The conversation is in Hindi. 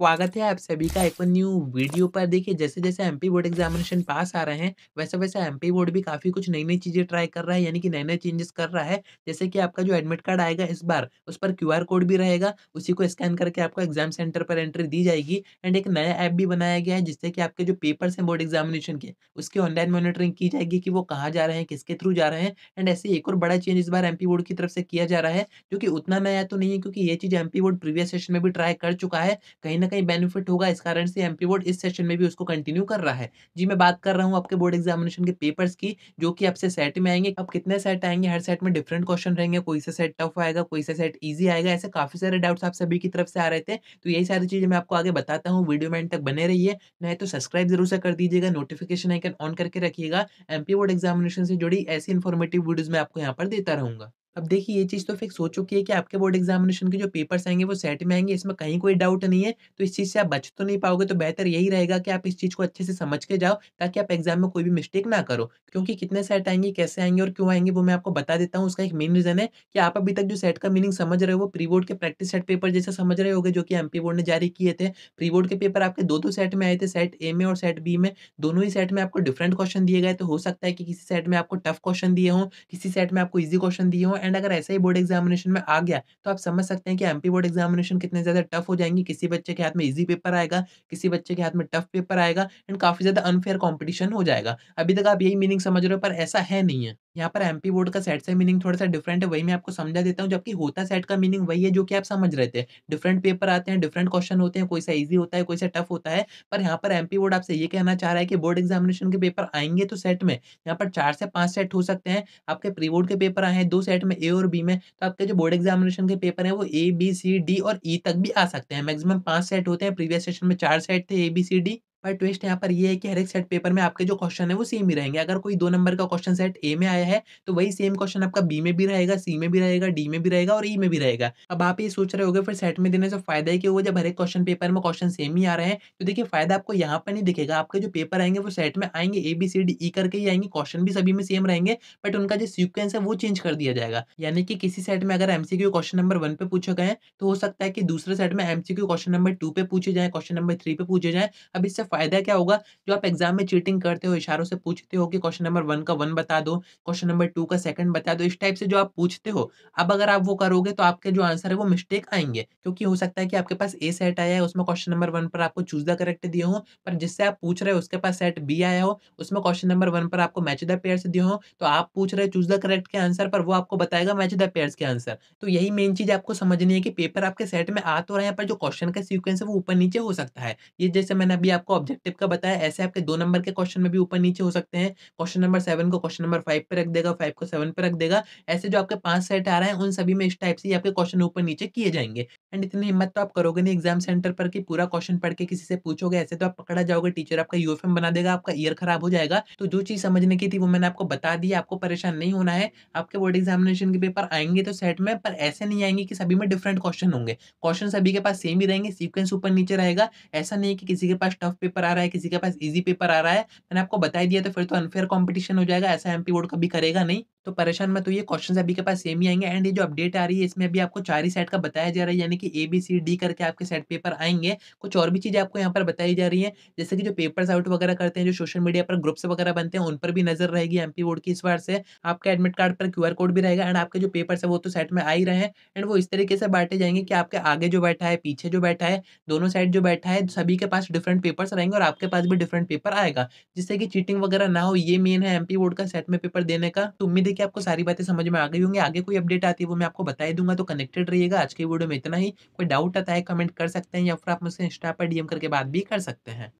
स्वागत है आप सभी का एक न्यू वीडियो पर देखिए जैसे जैसे एमपी बोर्ड एग्जामिनेशन पास आ रहे हैं वैसे वैसे एमपी बोर्ड भी काफ़ी कुछ नई नई चीज़ें ट्राई कर रहा है यानी कि नए नए चेंजेस कर रहा है जैसे कि आपका जो एडमिट कार्ड आएगा इस बार उस पर क्यूआर कोड भी रहेगा उसी को स्कैन करके आपको एग्जाम सेंटर पर एंट्री दी जाएगी एंड एक नया ऐप भी बनाया गया है जिससे कि आपके जो पेपर्स हैं बोर्ड एग्जामिनेशन के उसकी ऑनलाइन मॉनिटरिंग की जाएगी कि वो कहाँ जा रहे हैं किसके थ्रू जा रहे हैं एंड ऐसे एक और बड़ा चेंज इस बार एम बोर्ड की तरफ से किया जा रहा है जो कि उतना नया तो नहीं है क्योंकि ये चीज़ एम बोर्ड प्रीवियस सेशन में भी ट्राई कर चुका है कहीं ना ना कहीं बेनिफिट होगा इस कारण से एमपी बोर्ड इस सेशन में भी उसको कंटिन्यू कर रहा है जी मैं बात कर रहा हूँ आपके बोर्ड एग्जामिनेशन के पेपर्स की जो कि आपसे सेट में आएंगे अब कितने सेट आएंगे हर सेट में डिफरेंट क्वेश्चन रहेंगे कोई से सेट टफ आएगा कोई से सेट ईजी आएगा ऐसे काफी सारे डाउट्स आप सभी की तरफ से आ रहे थे तो यही सारी चीजें मैं आपको आगे बताता हूँ वीडियो में तक बने रही नहीं तो सब्सक्राइब जरूर से कर दीजिएगा नोटिफिकेशन आइकन ऑन करके रखिएगा एमपी बोर्ड एग्जामिनेशन से जुड़ी ऐसी इन्फॉर्मेटिव वीडियोज मैं आपको यहाँ पर देता रहूंगा अब देखिए ये चीज़ तो फिक्स हो चुकी है कि आपके बोर्ड एग्जामिनेशन के जो पेपर्स आएंगे वो सेट में आएंगे इसमें कहीं कोई डाउट नहीं है तो इस चीज़ से आप बच तो नहीं पाओगे तो बेहतर यही रहेगा कि आप इस चीज़ को अच्छे से समझ के जाओ ताकि आप एग्जाम में कोई भी मिस्टेक ना करो क्योंकि कितने सेट आएंगे कैसे आएंगे और क्यों आएंगे वो मैं आपको बता देता हूँ उसका एक मेन रीज़न है कि आप अभी तक जो सेट का मीनिंग समझ रहे हो वो प्री बोर्ड के प्रैक्टिस सेट पेपर जैसे समझ रहे हो जो कि एम बोर्ड ने जारी किए थे प्री बोर्ड के पेपर आपके दो दो सेट में आए थे सेट ए में और सेट बी में दोनों ही सेट में आपको डिफरेंट क्वेश्चन दिए गए तो हो सकता है कि किसी सेट में आपको टफ क्वेश्चन दिए हों किसी सेट में आपको ईजी क्वेश्चन दिए हों एंड अगर ऐसे ही बोर्ड एग्जामिनेशन में आ गया तो आप समझ सकते हैं कि एमपी बोर्ड एग्जामिनेशन कितने ज़्यादा टफ हो जाएंगे किसी बच्चे के हाथ में इजी पेपर आएगा किसी बच्चे के हाथ में टफ पेपर आएगा एंड काफ़ी ज़्यादा अनफेयर कॉम्पिटिशन हो जाएगा अभी तक आप यही मीनिंग समझ रहे हो पर ऐसा है नहीं है यहाँ पर एमपी बोर्ड का सेट से मीनिंग थोड़ा सा डिफरेंट है वही मैं आपको समझा देता हूँ जबकि होता सेट का मीनिंग वही है जो कि आप समझ रहे थे डिफरेंट पेपर आते हैं डिफरेंट क्वेश्चन होते हैं कोई सा ईजी होता है कोई सा टफ होता है पर यहाँ पर एमपी बोर्ड आपसे ये कहना चाह रहा है कि बोर्ड एग्जामिनेशन के पेपर आएंगे तो सेट में यहाँ पर चार से पाँच सेट हो सकते हैं आपके प्री बोर्ड के पेपर आए हैं दो सेट में ए और बी में तो आपके जो बोर्ड एग्जामिनेशन के पेपर हैं वो ए बी सी डी और ई e तक भी आ सकते हैं मैक्सिमम पाँच सेट होते हैं प्रीवियस सेशन में चार सेट थे ए बी सी डी पर ट्विस्ट यहाँ पर ये है कि हर एक सेट पेपर में आपके जो क्वेश्चन है वो सेम ही रहेंगे अगर कोई दो नंबर का क्वेश्चन सेट ए में आया है तो वही सेम क्वेश्चन आपका बी में भी रहेगा सी में भी रहेगा डी में भी रहेगा और ई e में भी रहेगा अब आप ये सोच रहे हो फिर सेट में देने से फायदा है कि वो जब हर एक क्वेश्चन पेपर में क्वेश्चन सेम ही आ रहे हैं तो देखिए फायदा आपको यहाँ पर नहीं दिखेगा आपके जो पेपर आएंगे वो सेट में आएंगे ए बी सी डी ई करके ही आएंगे क्वेश्चन भी सभी में सेम रहेंगे बट उनका जो सिक्वेंस है वो चेंज कर दिया जाएगा यानी कि किसी सेट में अगर एमसीक्यू क्वेश्चन नंबर वन पे पूछे गए तो हो सकता है कि दूसरे सेट में एमसीक्यू क्वेश्चन नंबर टू पे पूछे जाए क्वेश्चन नंबर थ्री पे पूछे जाए अब इससे फायदा क्या होगा जो आप एग्जाम में चीटिंग करते हो इशारों से पूछते हो कि क्वेश्चन नंबर वन का वन बता दो क्वेश्चन नंबर टू का सेकंड बता दो इस टाइप से जो आप पूछते हो अब अगर आप वो करोगे तो आपके जो आंसर है वो मिस्टेक आएंगे क्योंकि हो सकता है कि आपके पास ए सेट आया है उसमें क्वेश्चन नंबर वन पर आपको चूज द करेक्ट दिए हो पर जिससे आप पूछ रहे हो उसके पास सेट बी आया हो उसमें क्वेश्चन नंबर वन पर आपको मैच द पेयर दिए हो तो आप पूछ रहे चूज द करेक्ट के आंसर पर वो आपको बताएगा मैच द पेयर्स के आंसर तो यही मेन चीज आपको समझनी है कि पेपर आपके सेट में आ तो रहे हैं पर जो क्वेश्चन का सीक्वेंस है वो ऊपर नीचे हो सकता है ये जैसे मैंने अभी आपको ऑब्जेक्टिव का बताया ऐसे आपके दो नंबर के क्वेश्चन में भी ऊपर नीचे हो सकते हैं क्वेश्चन नंबर सेवन को क्वेश्चन नंबर फाइव पे रख देगा फाइव को सेवन पे रख देगा ऐसे जो आपके पांच सेट आ रहे हैं उन सभी में इस टाइप से आपके क्वेश्चन ऊपर नीचे किए जाएंगे एंड इतनी हिम्मत तो आप करोगे नहीं एग्जाम सेंटर पर कि पूरा क्वेश्चन पढ़ के किसी से पूछोगे ऐसे तो आप पकड़ा जाओगे टीचर आपका यूएफएम बना देगा आपका ईयर खराब हो जाएगा तो जो चीज समझने की थी वो मैंने आपको बता दी आपको परेशान नहीं होना है आपके बोर्ड एग्जामिनेशन के पेपर आएंगे तो सेट में पर ऐसे नहीं आएंगे कि सभी में डिफरेंट क्वेश्चन होंगे क्वेश्चन सभी के पास सेम ही रहेंगे सीक्वेंस ऊपर नीचे रहेगा ऐसा नहीं कि किसी के पास टफ पेपर आ रहा है किसी के पास इजी पेपर आ रहा है मैंने आपको बताया दिया तो फिर तो अनफेयर कॉम्पिटिशन हो जाएगा ऐसा एमपी बोर्ड कभी करेगा नहीं तो परेशान मत होइए क्वेश्चन अभी के पास सेम ही आएंगे एंड ये जो अपडेट आ रही है इसमें अभी आपको चार ही सेट का बताया जा रहा है यानी कि ए बी सी डी करके आपके सेट पेपर आएंगे कुछ और भी चीज़ें आपको यहाँ पर बताई जा रही है जैसे कि जो पेपर्स आउट वगैरह करते हैं जो सोशल मीडिया पर ग्रुप्स वगैरह बनते हैं उन पर भी नजर रहेगी एमपी बोर्ड की इस बार से आपके एडमिट कार्ड पर क्यूआर कोड भी रहेगा एंड आपके जो पेपर्स है वो तो सेट में आ ही रहे हैं एंड वो इस तरीके से बांटे जाएंगे कि आपके आगे जो बैठा है पीछे जो बैठा है दोनों साइड जो बैठा है सभी के पास डिफरेंट पेपर्स रहेंगे और आपके पास भी डिफरेंट पेपर आएगा जिससे कि चीटिंग वगैरह ना हो ये मेन है एमपी बोर्ड का सेट में पेपर देने का तो उम्मीद कि आपको सारी बातें समझ में आ गई होंगी आगे कोई अपडेट आती है वो मैं आपको बताई दूंगा तो कनेक्टेड रहिएगा आज के वीडियो में इतना ही कोई डाउट आता है कमेंट कर सकते हैं या फिर आप मुझसे इंस्टा पर डीएम करके बात भी कर सकते हैं